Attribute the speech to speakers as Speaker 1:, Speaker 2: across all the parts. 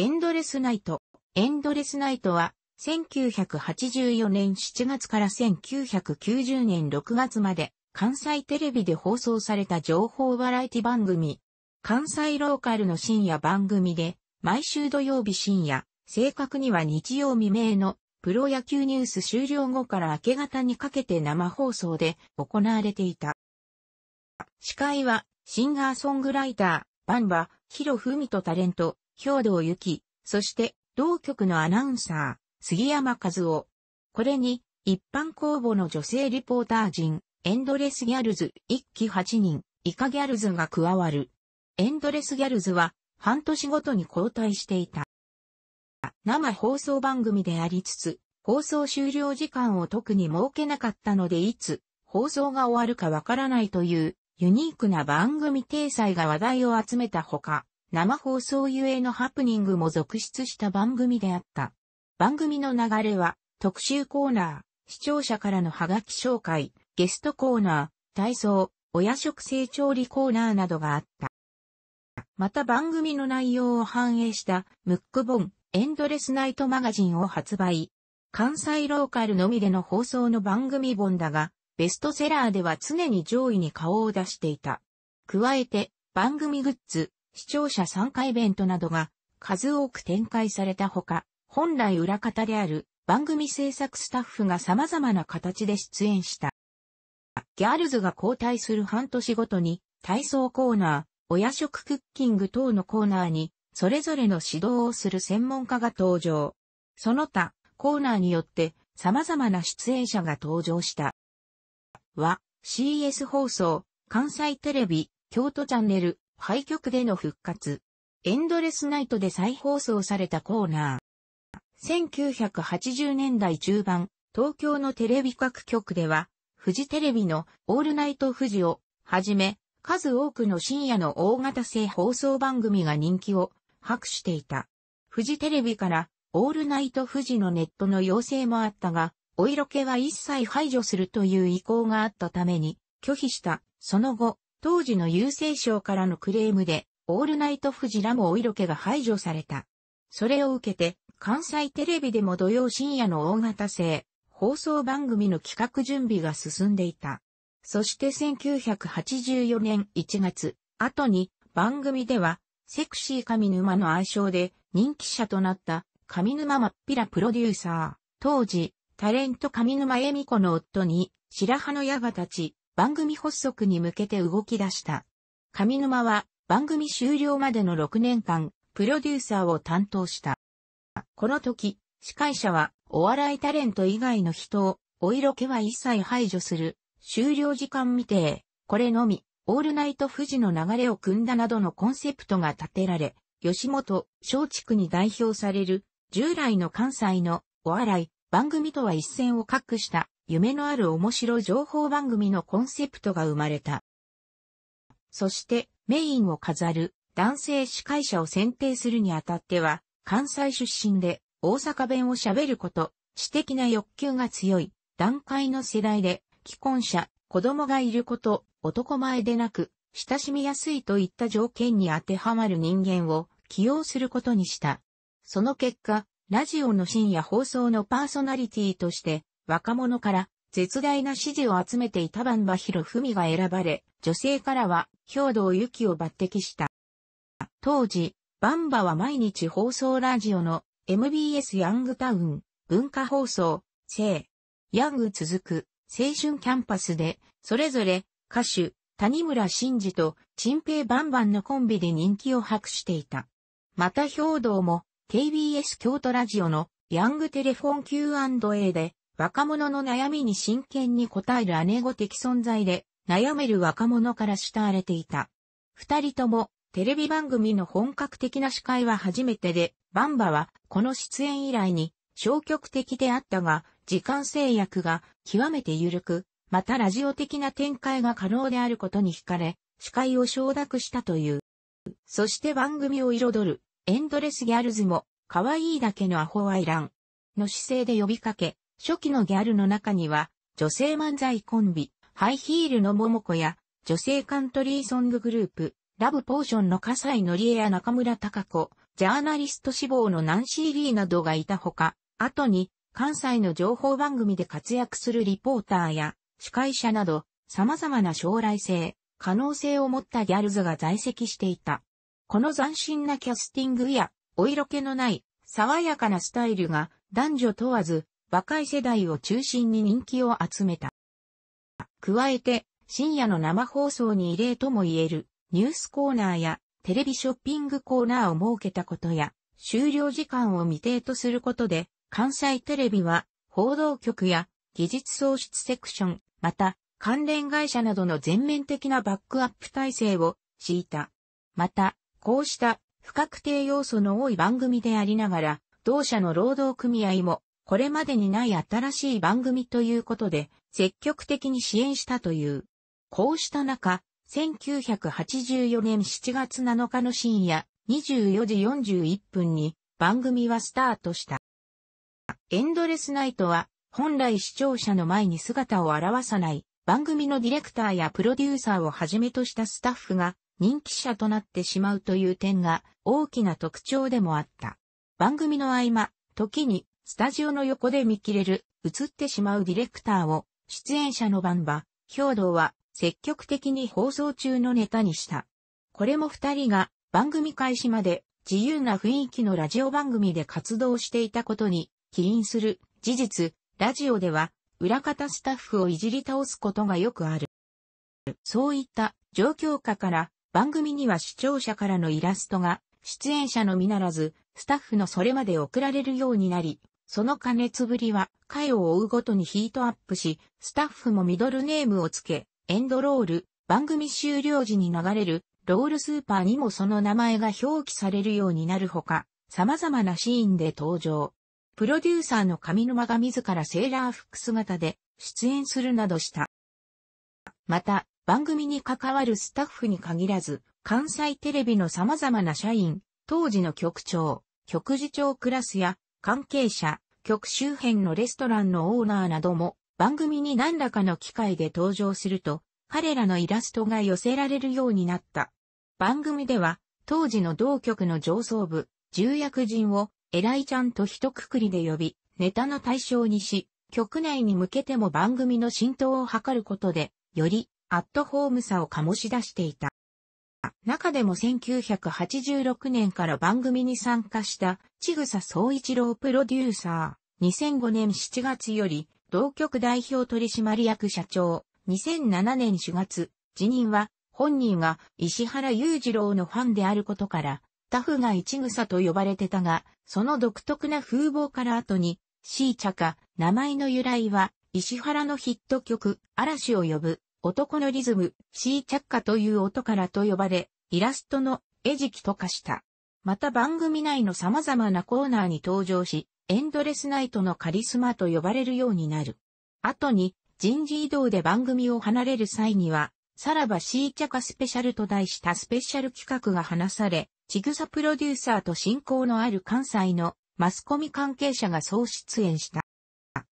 Speaker 1: エンドレスナイト。エンドレスナイトは、1984年7月から1990年6月まで、関西テレビで放送された情報バラエティ番組。関西ローカルの深夜番組で、毎週土曜日深夜、正確には日曜未明のプロ野球ニュース終了後から明け方にかけて生放送で行われていた。司会は、シンガーソングライター、バンバ、ヒロフミとタレント、兵道ゆき、そして、同局のアナウンサー、杉山和夫。これに、一般公募の女性リポーター陣、エンドレスギャルズ1期8人、イカギャルズが加わる。エンドレスギャルズは、半年ごとに交代していた。生放送番組でありつつ、放送終了時間を特に設けなかったのでいつ、放送が終わるかわからないという、ユニークな番組体裁が話題を集めたほか、生放送ゆえのハプニングも続出した番組であった。番組の流れは、特集コーナー、視聴者からのハガキ紹介、ゲストコーナー、体操、親食成調理コーナーなどがあった。また番組の内容を反映したムック本エンドレスナイトマガジンを発売。関西ローカルのみでの放送の番組本だが、ベストセラーでは常に上位に顔を出していた。加えて、番組グッズ、視聴者参加イベントなどが数多く展開されたほか、本来裏方である番組制作スタッフが様々な形で出演した。ギャルズが交代する半年ごとに体操コーナー、お夜食クッキング等のコーナーに、それぞれの指導をする専門家が登場。その他、コーナーによって様々な出演者が登場した。は、CS 放送、関西テレビ、京都チャンネル、廃局での復活。エンドレスナイトで再放送されたコーナー。1980年代中盤、東京のテレビ各局では、フジテレビのオールナイトフジをはじめ、数多くの深夜の大型性放送番組が人気を博していた。フジテレビからオールナイトフジのネットの要請もあったが、お色気は一切排除するという意向があったために拒否した。その後、当時の郵政省からのクレームで、オールナイト富士ラもお色気が排除された。それを受けて、関西テレビでも土曜深夜の大型制、放送番組の企画準備が進んでいた。そして1984年1月、後に番組では、セクシー上沼の愛称で人気者となった上沼まっぴらプロデューサー、当時、タレント上沼恵美子の夫に、白羽の矢が立ち、番組発足に向けて動き出した。上沼は番組終了までの6年間、プロデューサーを担当した。この時、司会者はお笑いタレント以外の人を、お色気は一切排除する、終了時間未定、これのみ、オールナイト富士の流れを組んだなどのコンセプトが立てられ、吉本、松竹に代表される、従来の関西のお笑い、番組とは一線を画した夢のある面白情報番組のコンセプトが生まれた。そしてメインを飾る男性司会者を選定するにあたっては、関西出身で大阪弁を喋ること、知的な欲求が強い、段階の世代で、既婚者、子供がいること、男前でなく、親しみやすいといった条件に当てはまる人間を起用することにした。その結果、ラジオの深夜放送のパーソナリティとして若者から絶大な支持を集めていたヒ場フ文が選ばれ、女性からは兵道由紀を抜擢した。当時、バンバは毎日放送ラジオの MBS ヤングタウン、文化放送、生、ヤング続く、青春キャンパスで、それぞれ歌手、谷村新司と陳平バンバンのコンビで人気を博していた。また兵道も KBS 京都ラジオのヤングテレフォン Q&A で若者の悩みに真剣に答える姉御的存在で、悩める若者から慕われていた。二人とも、テレビ番組の本格的な司会は初めてで、バンバは、この出演以来に、消極的であったが、時間制約が極めて緩く、またラジオ的な展開が可能であることに惹かれ、司会を承諾したという。そして番組を彩る、エンドレスギャルズも、可愛いだけのアホはいらん。の姿勢で呼びかけ、初期のギャルの中には、女性漫才コンビ、ハイヒールの桃子や、女性カントリーソンググループ、ラブポーションの笠井のりえや中村隆子、ジャーナリスト志望のナンシー・リーなどがいたほか、後に、関西の情報番組で活躍するリポーターや、司会者など、様々な将来性、可能性を持ったギャルズが在籍していた。この斬新なキャスティングや、お色気のない、爽やかなスタイルが、男女問わず、若い世代を中心に人気を集めた。加えて、深夜の生放送に異例とも言えるニュースコーナーやテレビショッピングコーナーを設けたことや、終了時間を未定とすることで、関西テレビは報道局や技術創出セクション、また関連会社などの全面的なバックアップ体制を敷いた。また、こうした不確定要素の多い番組でありながら、同社の労働組合もこれまでにない新しい番組ということで、積極的に支援したという。こうした中、1984年7月7日の深夜24時41分に番組はスタートした。エンドレスナイトは本来視聴者の前に姿を現さない番組のディレクターやプロデューサーをはじめとしたスタッフが人気者となってしまうという点が大きな特徴でもあった。番組の合間、時にスタジオの横で見切れる、映ってしまうディレクターを、出演者の番場、兵道は、積極的に放送中のネタにした。これも二人が、番組開始まで、自由な雰囲気のラジオ番組で活動していたことに、起因する、事実、ラジオでは、裏方スタッフをいじり倒すことがよくある。そういった状況下から番組には視聴者からのイラストが出演者のみならずスタッフのそれまで送られるようになりその加熱ぶりは回を追うごとにヒートアップし、スタッフもミドルネームをつけ、エンドロール、番組終了時に流れるロールスーパーにもその名前が表記されるようになるほか、様々なシーンで登場。プロデューサーの上沼が自らセーラー服姿で出演するなどした。また、番組に関わるスタッフに限らず、関西テレビの様々な社員、当時の局長、局次長クラスや関係者、局周辺のレストランのオーナーなども番組に何らかの機会で登場すると、彼らのイラストが寄せられるようになった。番組では、当時の同局の上層部、重役人を、偉いちゃんと一括りで呼び、ネタの対象にし、局内に向けても番組の浸透を図ることで、より、アットホームさを醸し出していた。中でも1986年から番組に参加したちぐさ総一郎プロデューサー、2005年7月より同局代表取締役社長、2007年4月、辞任は本人が石原裕次郎のファンであることから、タフが一草と呼ばれてたが、その独特な風貌から後に、シーチャカ、名前の由来は、石原のヒット曲、嵐を呼ぶ、男のリズム、シーチャッカという音からと呼ばれ、イラストの餌食と化した。また番組内の様々なコーナーに登場し、エンドレスナイトのカリスマと呼ばれるようになる。後に、人事異動で番組を離れる際には、さらばシーチャカスペシャルと題したスペシャル企画が話され、ちぐさプロデューサーと親交のある関西のマスコミ関係者が総出演した。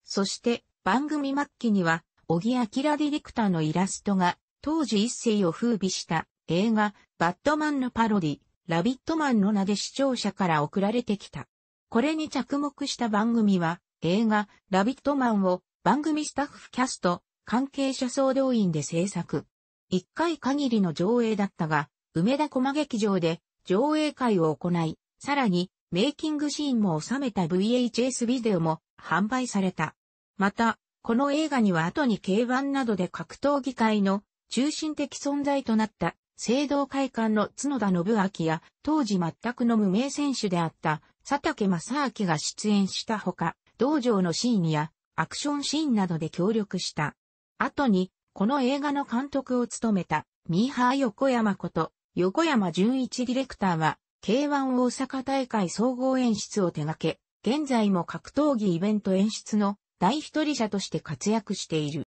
Speaker 1: そして番組末期には小木明ディレクターのイラストが、当時一世を風靡した映画、バットマンのパロディ、ラビットマンの名で視聴者から送られてきた。これに着目した番組は、映画、ラビットマンを番組スタッフキャスト、関係者総動員で制作。一回限りの上映だったが、梅田駒劇場で上映会を行い、さらにメイキングシーンも収めた VHS ビデオも販売された。また、この映画には後に K1 などで格闘技界の中心的存在となった聖堂会館の角田信明や当時全くの無名選手であった佐竹正明が出演したほか、道場のシーンやアクションシーンなどで協力した。後に、この映画の監督を務めたミーハー横山こと横山純一ディレクターは K1 大阪大会総合演出を手掛け、現在も格闘技イベント演出の大一人者として活躍している。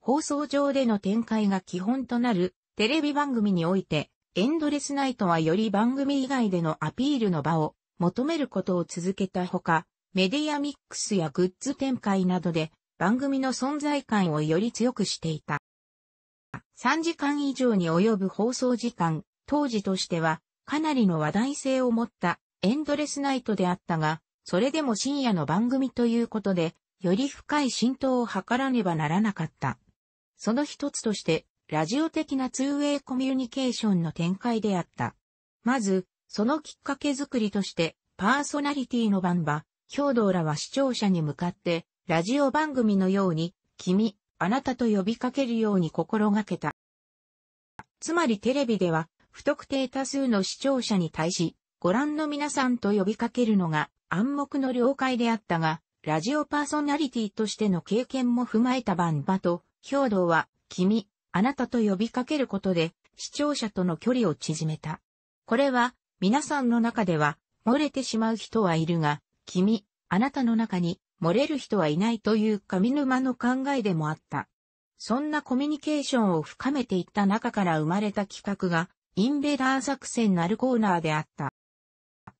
Speaker 1: 放送上での展開が基本となるテレビ番組において、エンドレスナイトはより番組以外でのアピールの場を求めることを続けたほか、メディアミックスやグッズ展開などで番組の存在感をより強くしていた。3時間以上に及ぶ放送時間、当時としてはかなりの話題性を持ったエンドレスナイトであったが、それでも深夜の番組ということで、より深い浸透を図らねばならなかった。その一つとして、ラジオ的な2ウ a イコミュニケーションの展開であった。まず、そのきっかけづくりとして、パーソナリティの番場、兵道らは視聴者に向かって、ラジオ番組のように、君、あなたと呼びかけるように心がけた。つまりテレビでは、不特定多数の視聴者に対し、ご覧の皆さんと呼びかけるのが暗黙の了解であったが、ラジオパーソナリティとしての経験も踏まえた番場と、兵道は、君、あなたと呼びかけることで、視聴者との距離を縮めた。これは、皆さんの中では、漏れてしまう人はいるが、君、あなたの中に、漏れる人はいないという上沼の考えでもあった。そんなコミュニケーションを深めていった中から生まれた企画が、インベダー作戦なるコーナーであった。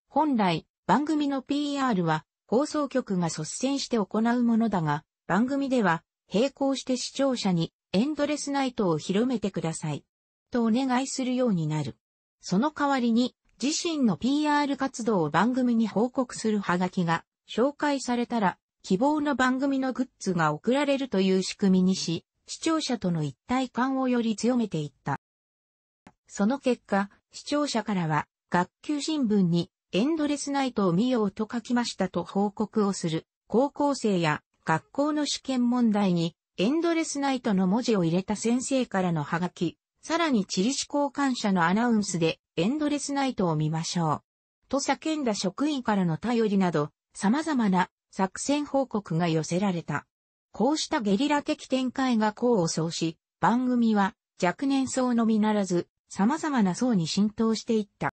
Speaker 1: 本来、番組の PR は、放送局が率先して行うものだが、番組では、並行して視聴者にエンドレスナイトを広めてください。とお願いするようになる。その代わりに、自身の PR 活動を番組に報告するハガキが紹介されたら、希望の番組のグッズが送られるという仕組みにし、視聴者との一体感をより強めていった。その結果、視聴者からは、学級新聞にエンドレスナイトを見ようと書きましたと報告をする、高校生や学校の試験問題に、エンドレスナイトの文字を入れた先生からのハガキ、さらに地理士交換者のアナウンスで、エンドレスナイトを見ましょう。と叫んだ職員からの頼りなど、様々な作戦報告が寄せられた。こうしたゲリラ的展開が功を奏し、番組は若年層のみならず、様々な層に浸透していった。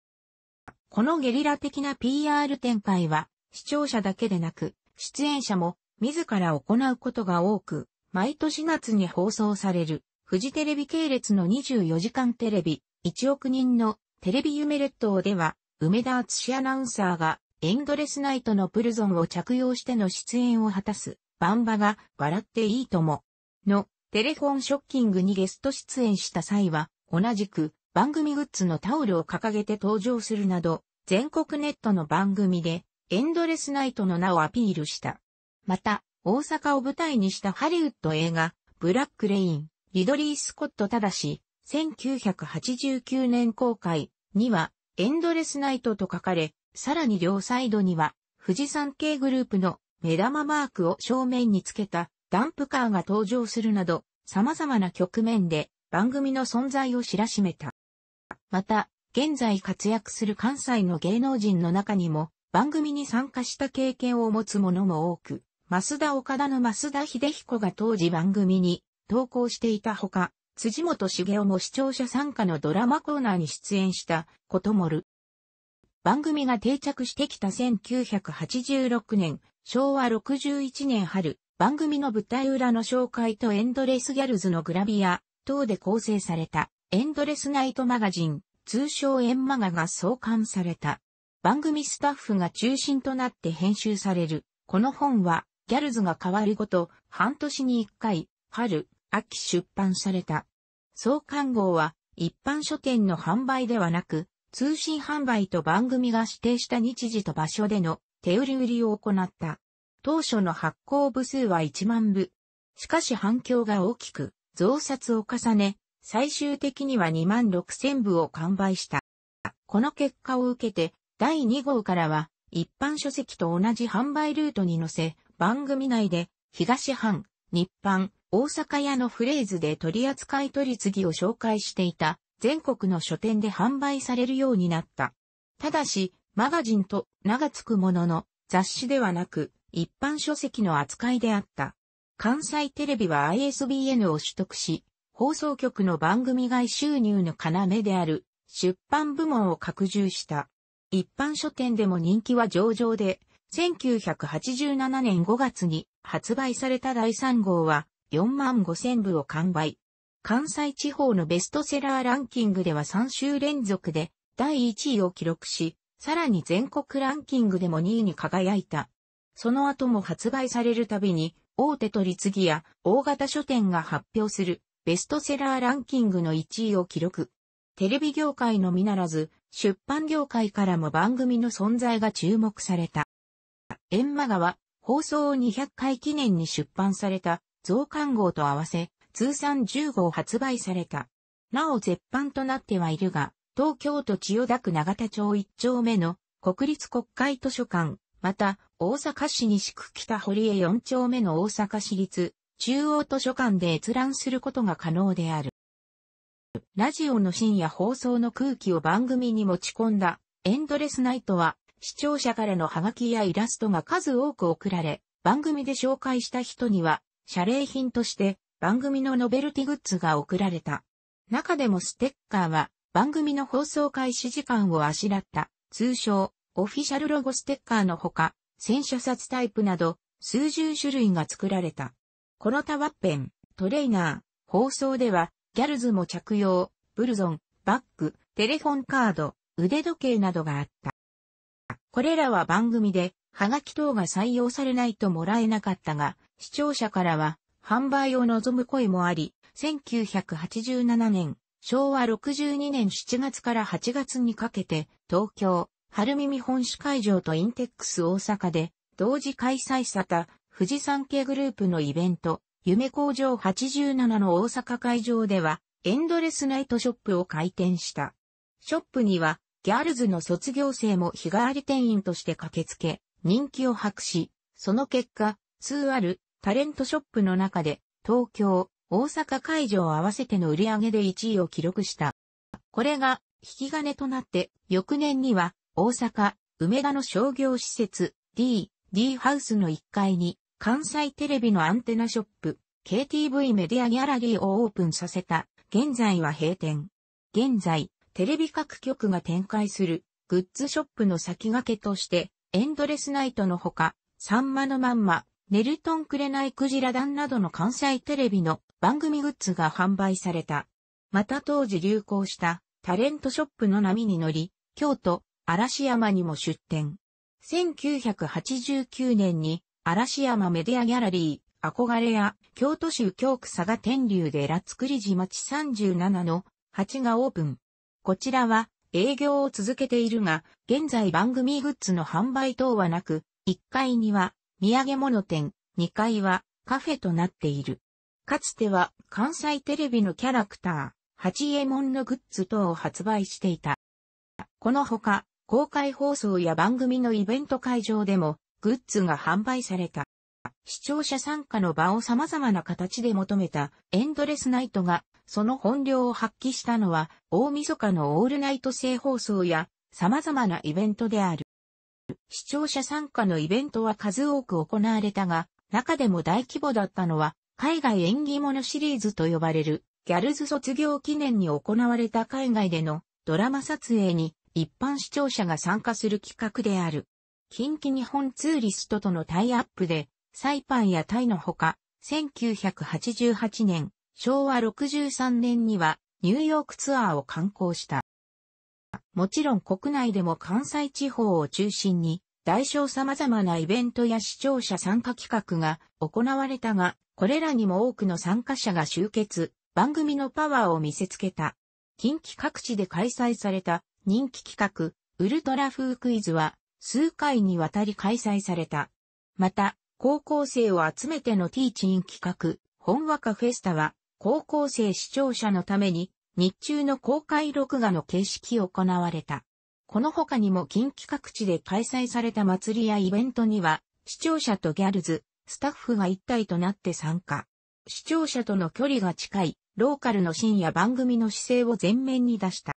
Speaker 1: このゲリラ的な PR 展開は、視聴者だけでなく、出演者も自ら行うことが多く、毎年夏に放送される、フジテレビ系列の24時間テレビ、1億人のテレビ夢列島では、梅田敦史アナウンサーが、エンドレスナイトのプルゾンを着用しての出演を果たす、バンバが、笑っていいとも、の、テレフォンショッキングにゲスト出演した際は、同じく、番組グッズのタオルを掲げて登場するなど、全国ネットの番組で、エンドレスナイトの名をアピールした。また、大阪を舞台にしたハリウッド映画、ブラックレイン、リドリー・スコットただし、1989年公開には、エンドレスナイトと書かれ、さらに両サイドには、富士山系グループの目玉マークを正面につけたダンプカーが登場するなど、様々な局面で番組の存在を知らしめた。また、現在活躍する関西の芸能人の中にも、番組に参加した経験を持つ者も多く、増田岡田の増田秀彦が当時番組に投稿していたほか、辻元茂雄も視聴者参加のドラマコーナーに出演したこともる。番組が定着してきた1986年、昭和61年春、番組の舞台裏の紹介とエンドレスギャルズのグラビア等で構成されたエンドレスナイトマガジン、通称エンマガが創刊された。番組スタッフが中心となって編集される。この本は、ギャルズが変わるごと、半年に一回、春、秋出版された。創刊号は、一般書店の販売ではなく、通信販売と番組が指定した日時と場所での手売り売りを行った。当初の発行部数は1万部。しかし反響が大きく、増刷を重ね、最終的には2万6000部を完売した。この結果を受けて、第2号からは、一般書籍と同じ販売ルートに乗せ、番組内で、東半、日版、大阪屋のフレーズで取り扱い取次を紹介していた、全国の書店で販売されるようになった。ただし、マガジンと名が付くものの、雑誌ではなく、一般書籍の扱いであった。関西テレビは ISBN を取得し、放送局の番組外収入の要である出版部門を拡充した。一般書店でも人気は上々で、1987年5月に発売された第3号は4万5千部を完売。関西地方のベストセラーランキングでは3週連続で第1位を記録し、さらに全国ランキングでも2位に輝いた。その後も発売されるたびに、大手取次や大型書店が発表するベストセラーランキングの1位を記録。テレビ業界のみならず、出版業界からも番組の存在が注目された。閻魔川、放送200回記念に出版された増刊号と合わせ、通算10号発売された。なお絶版となってはいるが、東京都千代田区長田町1丁目の国立国会図書館、また大阪市西区北堀江4丁目の大阪市立中央図書館で閲覧することが可能である。ラジオの深夜放送の空気を番組に持ち込んだエンドレスナイトは視聴者からのハガキやイラストが数多く送られ、番組で紹介した人には謝礼品として番組のノベルティグッズが送られた。中でもステッカーは番組の放送開始時間をあしらった通称オフィシャルロゴステッカーのほか、戦車札タイプなど数十種類が作られた。このタワッペン、トレーナー、放送では、ギャルズも着用、ブルゾン、バッグ、テレフォンカード、腕時計などがあった。これらは番組で、ハガキ等が採用されないともらえなかったが、視聴者からは、販売を望む声もあり、1987年、昭和62年7月から8月にかけて、東京、春耳本市会場とインテックス大阪で、同時開催された富士山系グループのイベント、夢工場87の大阪会場では、エンドレスナイトショップを開店した。ショップには、ギャルズの卒業生も日替わり店員として駆けつけ、人気を博し、その結果、数あるタレントショップの中で、東京、大阪会場合わせての売り上げで1位を記録した。これが、引き金となって、翌年には、大阪、梅田の商業施設、D、D ハウスの1階に、関西テレビのアンテナショップ、KTV メディアギャラリーをオープンさせた、現在は閉店。現在、テレビ各局が展開する、グッズショップの先駆けとして、エンドレスナイトのほか、サンマのまんま、ネルトンくれないクジラ団などの関西テレビの番組グッズが販売された。また当時流行したタレントショップの波に乗り、京都、嵐山にも出店。1989年に嵐山メディアギャラリー、憧れ屋、京都州京区佐賀天竜寺造り寺町37の8がオープン。こちらは営業を続けているが、現在番組グッズの販売等はなく、1階には土産物店、2階はカフェとなっている。かつては関西テレビのキャラクター、八右衛門のグッズ等を発売していた。このほか、公開放送や番組のイベント会場でもグッズが販売された。視聴者参加の場を様々な形で求めたエンドレスナイトがその本領を発揮したのは大晦日のオールナイト制放送や様々なイベントである。視聴者参加のイベントは数多く行われたが、中でも大規模だったのは海外演技物シリーズと呼ばれるギャルズ卒業記念に行われた海外でのドラマ撮影に一般視聴者が参加する企画である。近畿日本ツーリストとのタイアップで、サイパンやタイのほか、1988年、昭和63年にはニューヨークツアーを観光した。もちろん国内でも関西地方を中心に、大小様々なイベントや視聴者参加企画が行われたが、これらにも多くの参加者が集結、番組のパワーを見せつけた。近畿各地で開催された人気企画、ウルトラ風クイズは、数回にわたり開催された。また、高校生を集めてのティーチン企画、本和歌フェスタは、高校生視聴者のために、日中の公開録画の形式を行われた。この他にも近畿各地で開催された祭りやイベントには、視聴者とギャルズ、スタッフが一体となって参加。視聴者との距離が近い、ローカルの深夜番組の姿勢を前面に出した。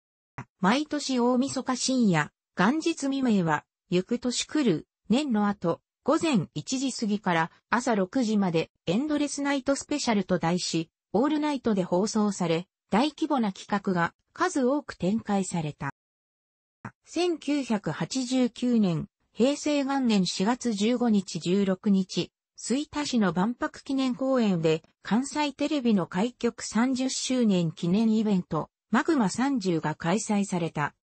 Speaker 1: 毎年大晦日深夜、元日未明は、翌く年来る、年の後、午前1時過ぎから朝6時までエンドレスナイトスペシャルと題し、オールナイトで放送され、大規模な企画が数多く展開された。1989年、平成元年4月15日16日、水田市の万博記念公園で関西テレビの開局30周年記念イベント、マグマ30が開催された。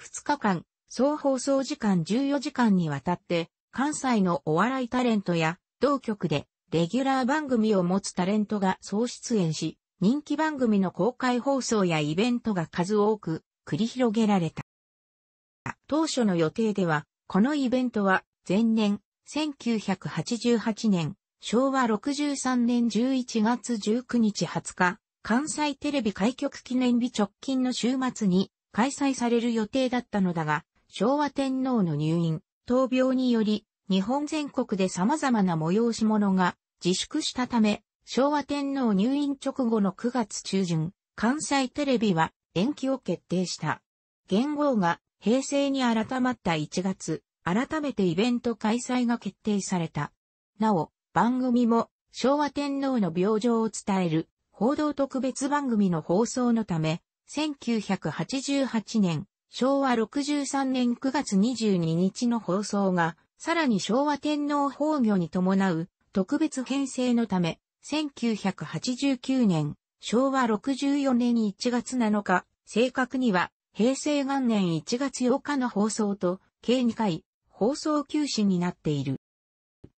Speaker 1: 2日間、総放送時間14時間にわたって、関西のお笑いタレントや、同局で、レギュラー番組を持つタレントが総出演し、人気番組の公開放送やイベントが数多く繰り広げられた。当初の予定では、このイベントは前年1988年昭和63年11月19日20日、関西テレビ開局記念日直近の週末に開催される予定だったのだが、昭和天皇の入院、闘病により、日本全国で様々な催し物が自粛したため、昭和天皇入院直後の9月中旬、関西テレビは延期を決定した。元号が平成に改まった1月、改めてイベント開催が決定された。なお、番組も昭和天皇の病状を伝える報道特別番組の放送のため、1988年昭和63年9月22日の放送が、さらに昭和天皇崩御に伴う特別編成のため、1989年、昭和64年1月7日、正確には平成元年1月8日の放送と、計2回、放送休止になっている。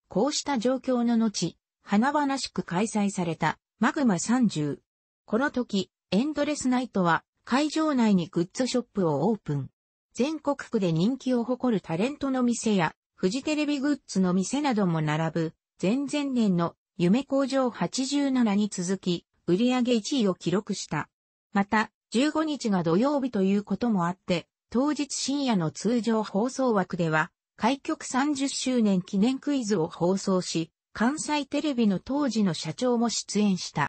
Speaker 1: こうした状況の後、華々しく開催されたマグマ30。この時、エンドレスナイトは会場内にグッズショップをオープン。全国区で人気を誇るタレントの店や、フジテレビグッズの店なども並ぶ、前々年の夢工場87に続き、売上1位を記録した。また、15日が土曜日ということもあって、当日深夜の通常放送枠では、開局30周年記念クイズを放送し、関西テレビの当時の社長も出演した。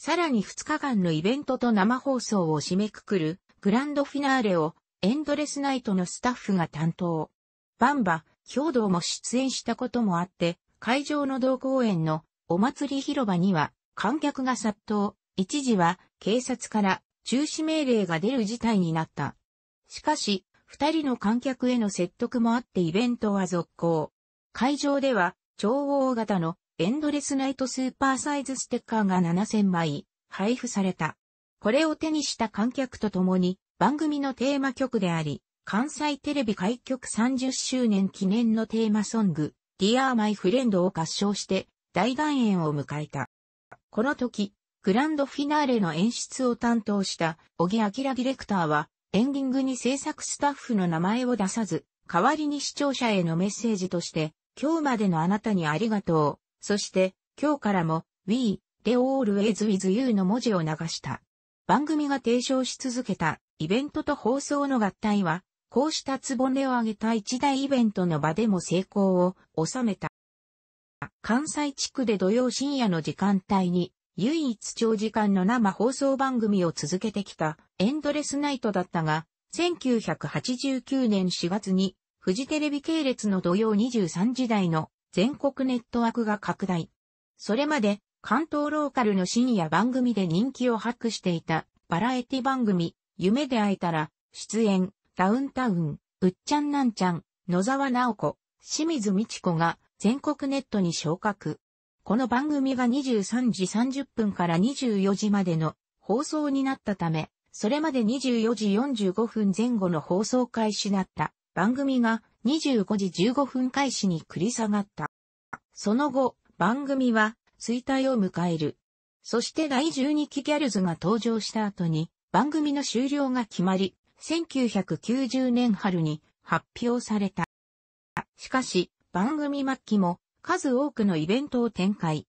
Speaker 1: さらに2日間のイベントと生放送を締めくくるグランドフィナーレをエンドレスナイトのスタッフが担当。バンバ、兵道も出演したこともあって、会場の同公園のお祭り広場には観客が殺到、一時は警察から中止命令が出る事態になった。しかし、二人の観客への説得もあってイベントは続行。会場では、超大型のエンドレスナイトスーパーサイズステッカーが7000枚配布された。これを手にした観客と共に番組のテーマ曲であり、関西テレビ開局30周年記念のテーマソング、Dear My Friend を合唱して大団円を迎えた。この時、グランドフィナーレの演出を担当した小木明ディレクターは、エンディングに制作スタッフの名前を出さず、代わりに視聴者へのメッセージとして、今日までのあなたにありがとう。そして、今日からも、We, The Always With You の文字を流した。番組が提唱し続けた、イベントと放送の合体は、こうしたつぼねを上げた一大イベントの場でも成功を収めた。関西地区で土曜深夜の時間帯に、唯一長時間の生放送番組を続けてきたエンドレスナイトだったが、1989年4月にフジテレビ系列の土曜23時台の全国ネットワークが拡大。それまで関東ローカルの深夜番組で人気を博していたバラエティ番組、夢で会えたら、出演、ダウンタウン、うっちゃんなんちゃん、野沢直子、清水美智子が全国ネットに昇格。この番組が23時30分から24時までの放送になったため、それまで24時45分前後の放送開始だった番組が25時15分開始に繰り下がった。その後、番組は衰退を迎える。そして第12期ギャルズが登場した後に、番組の終了が決まり、1990年春に発表された。しかし、番組末期も数多くのイベントを展開。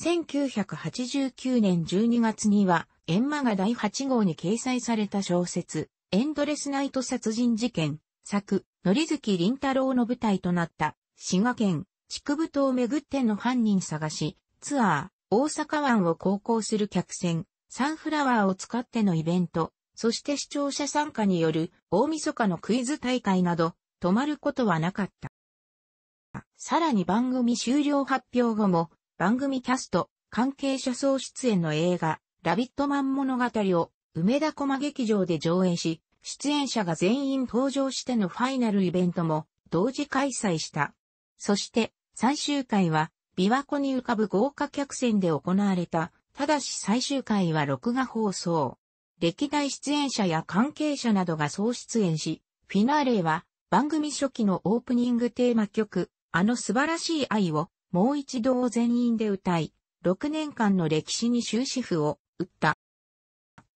Speaker 1: 1989年12月には、エンマが第8号に掲載された小説、エンドレスナイト殺人事件作、のりずきりんたろの舞台となった、滋賀県、筑部島をめぐっての犯人探し、ツアー、大阪湾を航行する客船、サンフラワーを使ってのイベント、そして視聴者参加による大晦日のクイズ大会など、止まることはなかった。さらに番組終了発表後も、番組キャスト、関係者総出演の映画、ラビットマン物語を梅田駒劇場で上映し、出演者が全員登場してのファイナルイベントも同時開催した。そして最終回は琵琶湖に浮かぶ豪華客船で行われた。ただし最終回は録画放送。歴代出演者や関係者などが総出演し、フィナーレは番組初期のオープニングテーマ曲、あの素晴らしい愛をもう一度を全員で歌い、6年間の歴史に終止符を打った。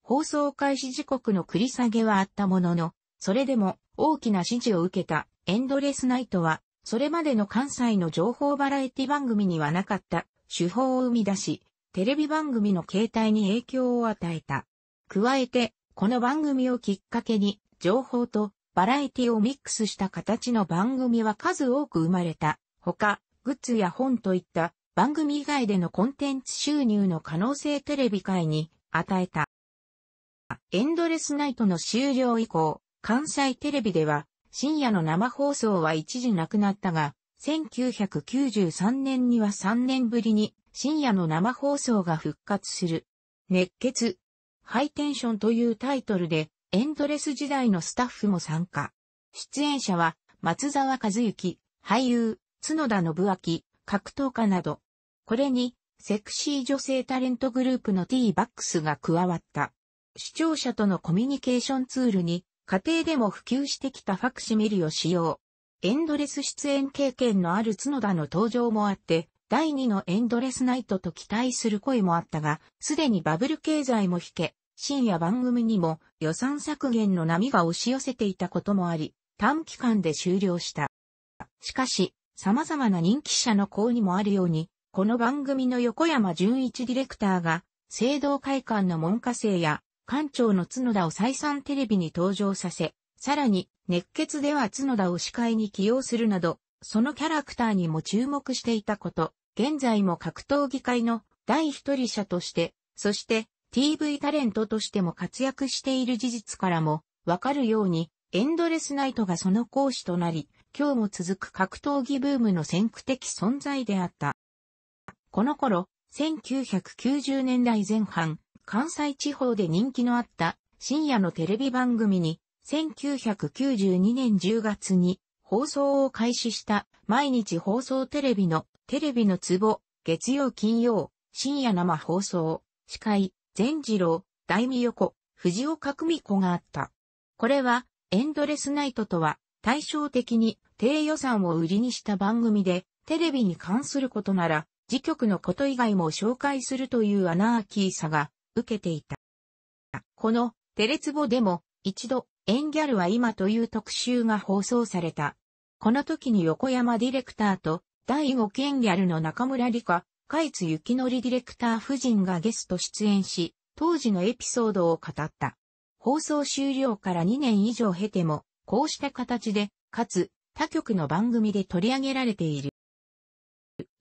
Speaker 1: 放送開始時刻の繰り下げはあったものの、それでも大きな支持を受けたエンドレスナイトは、それまでの関西の情報バラエティ番組にはなかった手法を生み出し、テレビ番組の形態に影響を与えた。加えて、この番組をきっかけに、情報とバラエティをミックスした形の番組は数多く生まれた。他、グッズや本といった番組以外でのコンテンツ収入の可能性テレビ界に与えた。エンドレスナイトの終了以降、関西テレビでは、深夜の生放送は一時なくなったが、1993年には3年ぶりに深夜の生放送が復活する。熱血、ハイテンションというタイトルで、エンドレス時代のスタッフも参加。出演者は、松沢和幸、俳優、角田信明、格闘家など。これに、セクシー女性タレントグループの T バックスが加わった。視聴者とのコミュニケーションツールに、家庭でも普及してきたファクシミリを使用。エンドレス出演経験のある角田の登場もあって、第2のエンドレスナイトと期待する声もあったが、すでにバブル経済も引け、深夜番組にも予算削減の波が押し寄せていたこともあり、短期間で終了した。しかし、様々な人気者の講にもあるように、この番組の横山純一ディレクターが、制度会館の門下生や艦長の角田を再三テレビに登場させ、さらに、熱血では角田を司会に起用するなど、そのキャラクターにも注目していたこと、現在も格闘技界の第一人者として、そして TV タレントとしても活躍している事実からも、わかるように、エンドレスナイトがその講師となり、今日も続く格闘技ブームの先駆的存在であった。この頃、1990年代前半、関西地方で人気のあった深夜のテレビ番組に、1992年10月に放送を開始した毎日放送テレビのテレビの壺月曜金曜、深夜生放送、司会、全次郎、大美横、藤岡久美子があった。これは、エンドレスナイトとは、対照的に低予算を売りにした番組で、テレビに関することなら、次局のこと以外も紹介するというアナーキーさが受けていた。この、テレツボでも、一度、エンギャルは今という特集が放送された。この時に横山ディレクターと、第五ケンギャルの中村理香、海津幸則ディレクター夫人がゲスト出演し、当時のエピソードを語った。放送終了から2年以上経ても、こうした形で、かつ、他局の番組で取り上げられている。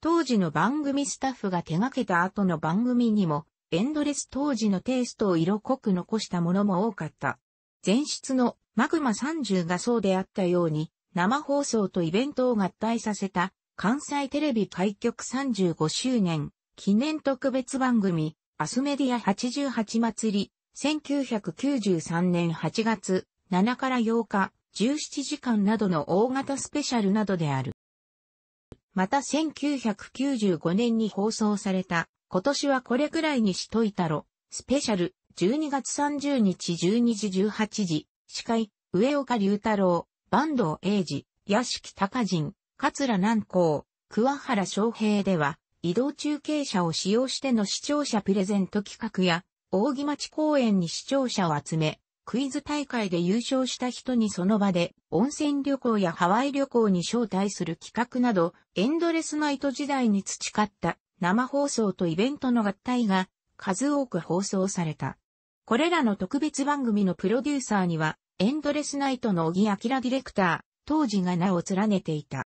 Speaker 1: 当時の番組スタッフが手掛けた後の番組にもエンドレス当時のテイストを色濃く残したものも多かった。前室のマグマ30がそうであったように、生放送とイベントを合体させた関西テレビ開局35周年記念特別番組アスメディア88祭り1993年8月7から8日17時間などの大型スペシャルなどである。また1995年に放送された今年はこれくらいにしといたろ。スペシャル、12月30日12時18時、司会、上岡隆太郎、坂東英二、屋敷隆人、桂南光、桑原昌平では、移動中継車を使用しての視聴者プレゼント企画や、扇町公園に視聴者を集め、クイズ大会で優勝した人にその場で温泉旅行やハワイ旅行に招待する企画など、エンドレスナイト時代に培った生放送とイベントの合体が数多く放送された。これらの特別番組のプロデューサーには、エンドレスナイトの小木明ディレクター、当時が名を連ねていた。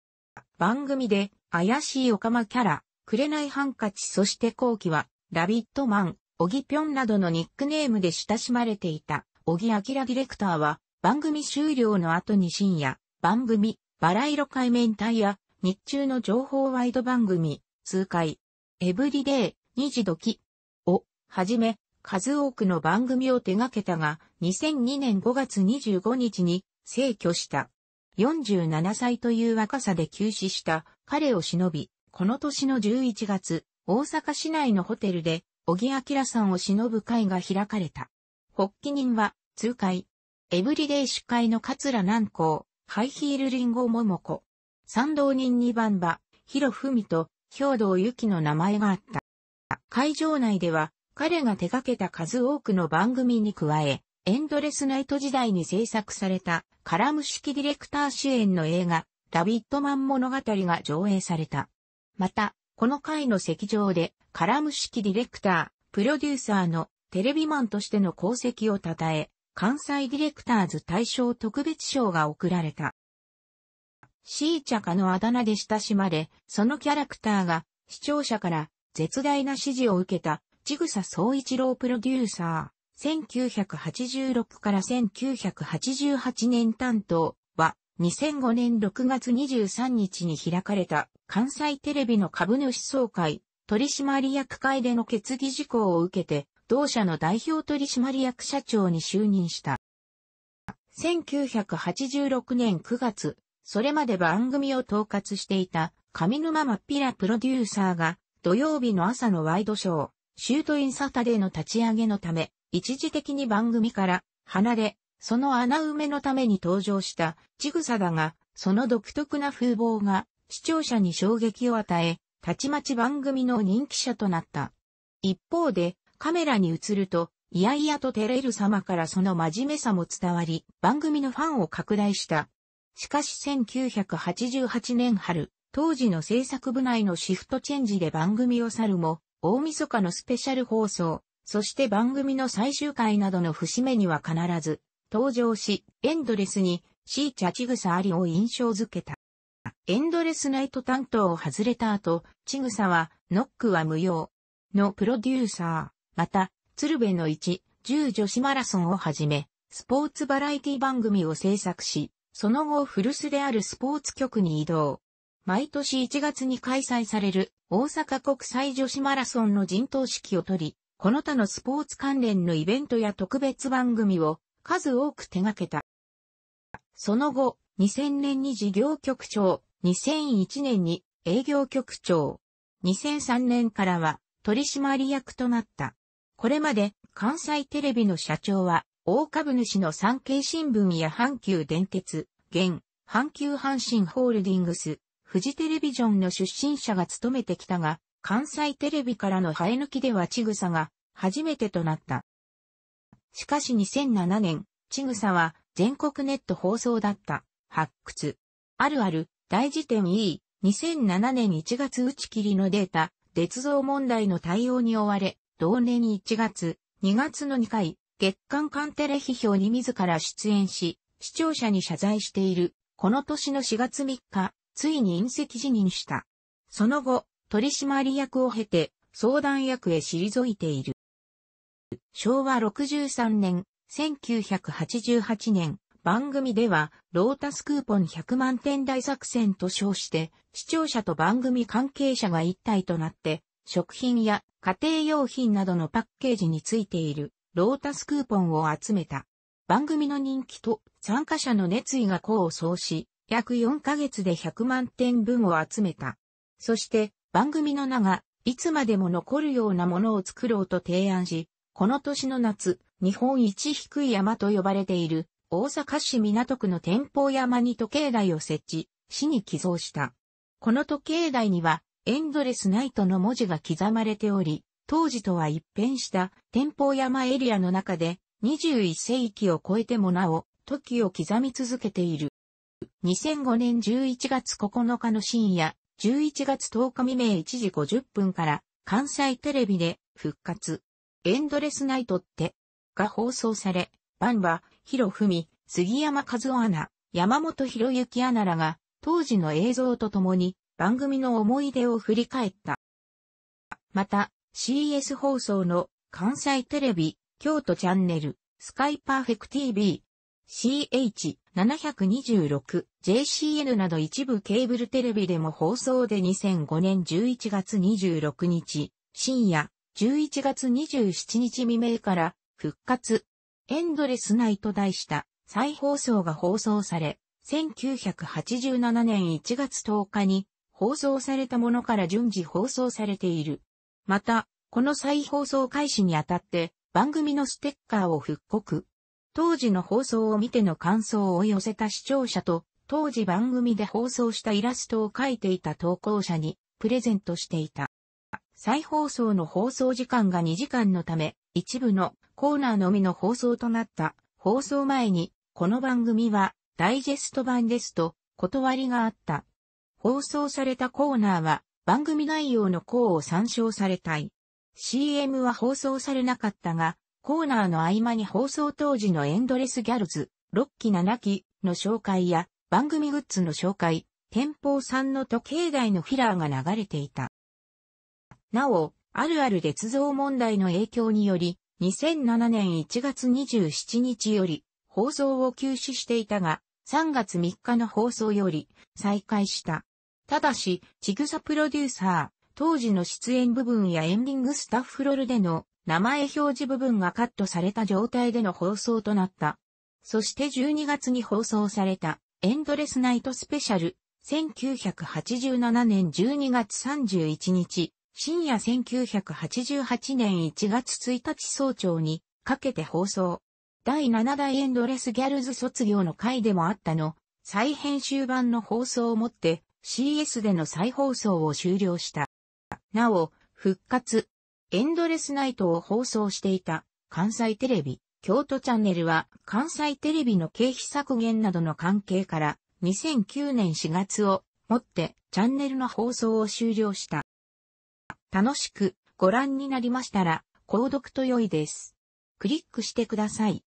Speaker 1: 番組で、怪しいオカマキャラ、くれないハンカチそして後期は、ラビットマン、小木ぴょんなどのニックネームで親しまれていた、小木明ディレクターは、番組終了の後に深夜、番組、バラ色海面体や、日中の情報ワイド番組、数回、エブリデイ、二時時をはじめ、数多くの番組を手掛けたが、2002年5月25日に逝去した。47歳という若さで急死した彼を忍び、この年の11月、大阪市内のホテルで、小木明さんを忍ぶ会が開かれた。発起人は、通会、エブリデイ主会の桂南光、ハイヒールリンゴ桃子、賛同人2番場、広文と兵道由紀の名前があった。会場内では、彼が手掛けた数多くの番組に加え、エンドレスナイト時代に制作された、カラム式ディレクター主演の映画、ラビットマン物語が上映された。また、この回の席上で、カラム式ディレクター、プロデューサーのテレビマンとしての功績を称え、関西ディレクターズ大賞特別賞が贈られた。シーチャカのあだ名で親しまれ、そのキャラクターが視聴者から絶大な支持を受けた、ちぐさ総一郎プロデューサー、1986から1988年担当は、2005年6月23日に開かれた関西テレビの株主総会、取締役会での決議事項を受けて、同社の代表取締役社長に就任した。1986年9月、それまで番組を統括していた上沼真っぴらプロデューサーが土曜日の朝のワイドショー、シュートインサタデーの立ち上げのため、一時的に番組から離れ、その穴埋めのために登場したちぐさだが、その独特な風貌が視聴者に衝撃を与え、たちまち番組の人気者となった。一方で、カメラに映ると、いやいやと照れる様からその真面目さも伝わり、番組のファンを拡大した。しかし1988年春、当時の制作部内のシフトチェンジで番組を去るも、大晦日のスペシャル放送、そして番組の最終回などの節目には必ず、登場し、エンドレスに、シーチャチグサアリを印象づけた。エンドレスナイト担当を外れた後、チグサは、ノックは無用のプロデューサー、また、鶴瓶の1、10女子マラソンをはじめ、スポーツバラエティ番組を制作し、その後古巣であるスポーツ局に移動。毎年1月に開催される大阪国際女子マラソンの陣頭指揮を取り、この他のスポーツ関連のイベントや特別番組を数多く手掛けた。その後、2000年に事業局長、2001年に営業局長、2003年からは取締役となった。これまで関西テレビの社長は大株主の産経新聞や阪急電鉄、現、阪急阪神ホールディングス、富士テレビジョンの出身者が務めてきたが、関西テレビからの生え抜きではちぐさが初めてとなった。しかし2007年、ちぐさは全国ネット放送だった発掘。あるある大辞典 E、2007年1月打ち切りのデータ、鉄造問題の対応に追われ、同年1月、2月の2回、月刊カンテレ批評に自ら出演し、視聴者に謝罪している。この年の4月3日、ついに隕石辞任した。その後、取締役を経て、相談役へ退いている。昭和63年、1988年、番組では、ロータスクーポン100万点大作戦と称して、視聴者と番組関係者が一体となって、食品や家庭用品などのパッケージについているロータスクーポンを集めた。番組の人気と参加者の熱意が功を奏し、約4ヶ月で100万点分を集めた。そして番組の名がいつまでも残るようなものを作ろうと提案し、この年の夏、日本一低い山と呼ばれている大阪市港区の天保山に時計台を設置、市に寄贈した。この時計台にはエンドレスナイトの文字が刻まれており、当時とは一変した天保山エリアの中で21世紀を超えてもなお時を刻み続けている。2005年11月9日の深夜、11月10日未明1時50分から関西テレビで復活、エンドレスナイトってが放送され、バンは、ヒロフミ、杉山和夫アナ、山本博之アナらが当時の映像とともに番組の思い出を振り返った。また、CS 放送の関西テレビ、京都チャンネル、スカイパーフェクト TV、CH726、JCN など一部ケーブルテレビでも放送で2005年11月26日、深夜、11月27日未明から、復活、エンドレスナイト題した再放送が放送され、1987年1月10日に放送されたものから順次放送されている。また、この再放送開始にあたって、番組のステッカーを復刻。当時の放送を見ての感想を寄せた視聴者と、当時番組で放送したイラストを描いていた投稿者にプレゼントしていた。再放送の放送時間が2時間のため、一部のコーナーのみの放送となった放送前に、この番組はダイジェスト版ですと断りがあった。放送されたコーナーは番組内容の項を参照されたい。CM は放送されなかったが、コーナーの合間に放送当時のエンドレスギャルズ、6期7期の紹介や番組グッズの紹介、天保さんの時計台のフィラーが流れていた。なお、あるある劣道問題の影響により、2007年1月27日より放送を休止していたが、3月3日の放送より再開した。ただし、ちぐさプロデューサー、当時の出演部分やエンディングスタッフロールでの名前表示部分がカットされた状態での放送となった。そして12月に放送されたエンドレスナイトスペシャル、1987年12月31日、深夜1988年1月1日早朝にかけて放送。第7代エンドレスギャルズ卒業の回でもあったの、再編集版の放送をもって CS での再放送を終了した。なお、復活、エンドレスナイトを放送していた関西テレビ、京都チャンネルは関西テレビの経費削減などの関係から2009年4月をもってチャンネルの放送を終了した。楽しくご覧になりましたら、購読と良いです。クリックしてください。